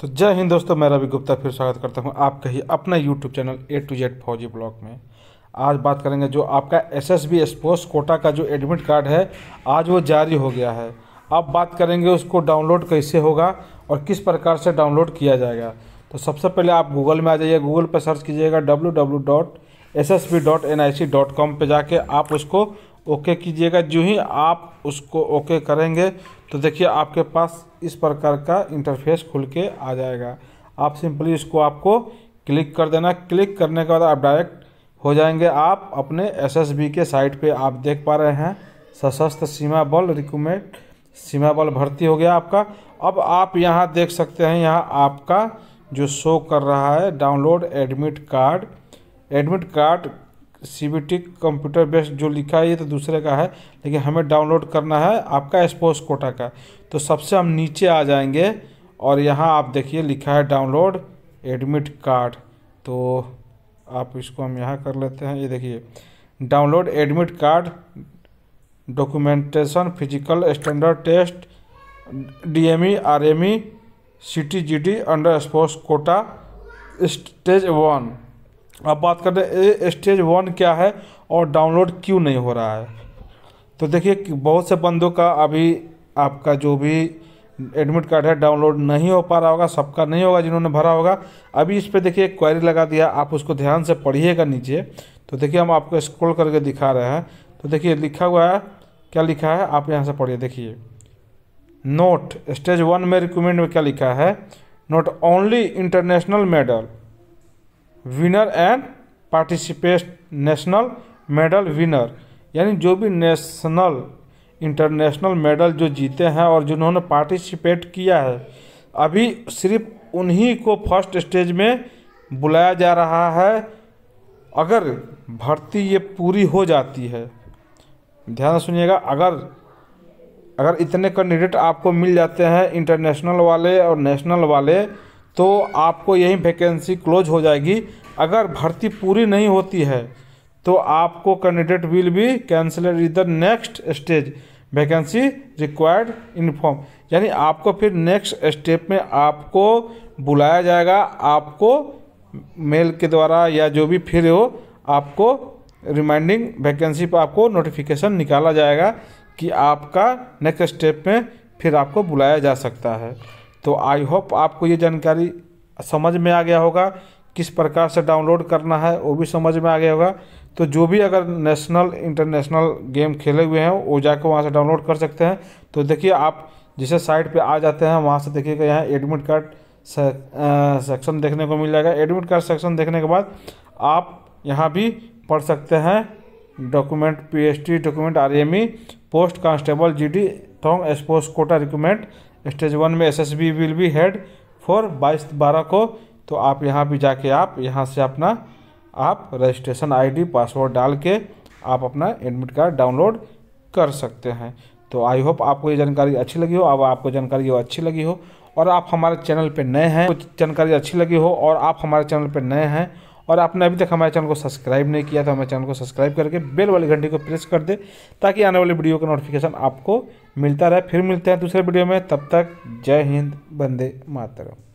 तो जय हिंद दोस्तों मैं रवि गुप्ता फिर स्वागत करता हूं आपका ही अपना YouTube channel A to Z फौजी ब्लॉग में आज बात करेंगे जो आपका S S B sports quota का जो एडमिट कार्ड है आज वो जारी हो गया है अब बात करेंगे उसको डाउनलोड कैसे होगा और किस प्रकार से डाउनलोड किया जाएगा तो सबसे पहले आप गूगल में आ जाइए गूगल पर सर्च कीजिएगा W W dot S S B dot N I C dot com पर जाके आप उसको ओके कीजिएगा जो ही आप उसको ओके करेंगे तो देखिए आपके पास इस प्रकार का इंटरफेस खुल के आ जाएगा आप सिंपली इसको आपको क्लिक कर देना क्लिक करने के बाद आप डायरेक्ट हो जाएंगे आप अपने एसएसबी के साइट पे आप देख पा रहे हैं सशस्त्र सीमा बल रिक्रूटमेंट सीमा बल भर्ती हो गया आपका अब आप यहाँ देख सकते हैं यहाँ आपका जो शो कर रहा है download admit card admit card CBT computer based जो लिखा है ये तो दूसरे का है लेकिन हमें डाउनलोड करना है आपका स्पोर्ट्स कोटा का तो सबसे हम नीचे आ जाएंगे और यहाँ आप देखिए लिखा है डाउनलोड एडमिट कार्ड तो आप इसको हम यहाँ कर लेते हैं ये देखिए download admit card documentation physical standard test D M E under sports quota stage one अब बात करते हैं स्टेज वन क्या है और डाउनलोड क्यों नहीं हो रहा है तो देखिए बहुत से बंदों का अभी आपका जो भी एडमिट कार्ड है डाउनलोड नहीं हो पा रहा होगा सबका नहीं होगा जिन्होंने भरा होगा अभी इस पर देखिए एक क्वारी लगा दिया आप उसको ध्यान से पढ़िएगा नीचे तो देखिए हम आपको स्क्रॉल करके दिखा रहे हैं तो देखिए लिखा हुआ है क्या लिखा है आप यहाँ से पढ़िए देखिए नोट स्टेज वन में रिकमेंड में क्या लिखा है note only international medal winner and participate national medal winner यानी जो भी नेशनल इंटरनेशनल मेडल जो जीते हैं और जिन्होंने पार्टिसिपेट किया है अभी सिर्फ उन्हीं को फर्स्ट स्टेज में बुलाया जा रहा है अगर भर्ती ये पूरी हो जाती है ध्यान सुनिएगा अगर अगर इतने कैंडिडेट आपको मिल जाते हैं इंटरनेशनल वाले और नेशनल वाले तो आपको यही वैकेंसी क्लोज हो जाएगी अगर भर्ती पूरी नहीं होती है तो आपको candidate will be cancel is the next stage vacancy required inform यानी आपको फिर नेक्स्ट स्टेप में आपको बुलाया जाएगा आपको मेल के द्वारा या जो भी फिर हो आपको रिमाइंडिंग वैकेंसी पर आपको नोटिफिकेशन निकाला जाएगा कि आपका नेक्स्ट स्टेप में फिर आपको बुलाया जा सकता है तो आई होप आपको ये जानकारी समझ में आ गया होगा किस प्रकार से डाउनलोड करना है वो भी समझ में आ गया होगा तो जो भी अगर नेशनल इंटरनेशनल गेम खेले हुए हैं वो जाकर वहाँ से डाउनलोड कर सकते हैं तो देखिए आप जिसे साइट पे आ जाते हैं वहाँ से देखिएगा यहाँ एडमिट कार्ड सेक्शन देखने को मिल जाएगा एडमिट कार्ड सेक्शन देखने के बाद आप यहाँ भी पढ़ सकते हैं document P document R post constable G D थोंग expose quota recruitment stage one में S S B will be held for बाईस बारह को तो आप यहाँ भी जाके आप यहाँ से अपना आप रजिस्ट्रेशन आईडी पासवर्ड डाल के आप अपना एडमिट कार्ड डाउनलोड कर सकते हैं तो आई होप आपको ये जानकारी अच्छी लगी हो अब आपको जानकारी और अच्छी लगी हो और आप हमारे चैनल पर नए हैं कुछ जानकारी अच्छी लगी हो और आप हमारे चैनल पर नए हैं और आपने अभी तक हमारे चैनल को सब्सक्राइब नहीं किया तो हमारे चैनल को सब्सक्राइब करके बेल वाली घंटी को प्रेस कर दे ताकि आने वाली वीडियो का नोटिफिकेशन आपको मिलता रहे फिर मिलते हैं दूसरे वीडियो में तब तक जय हिंद बंदे मातरम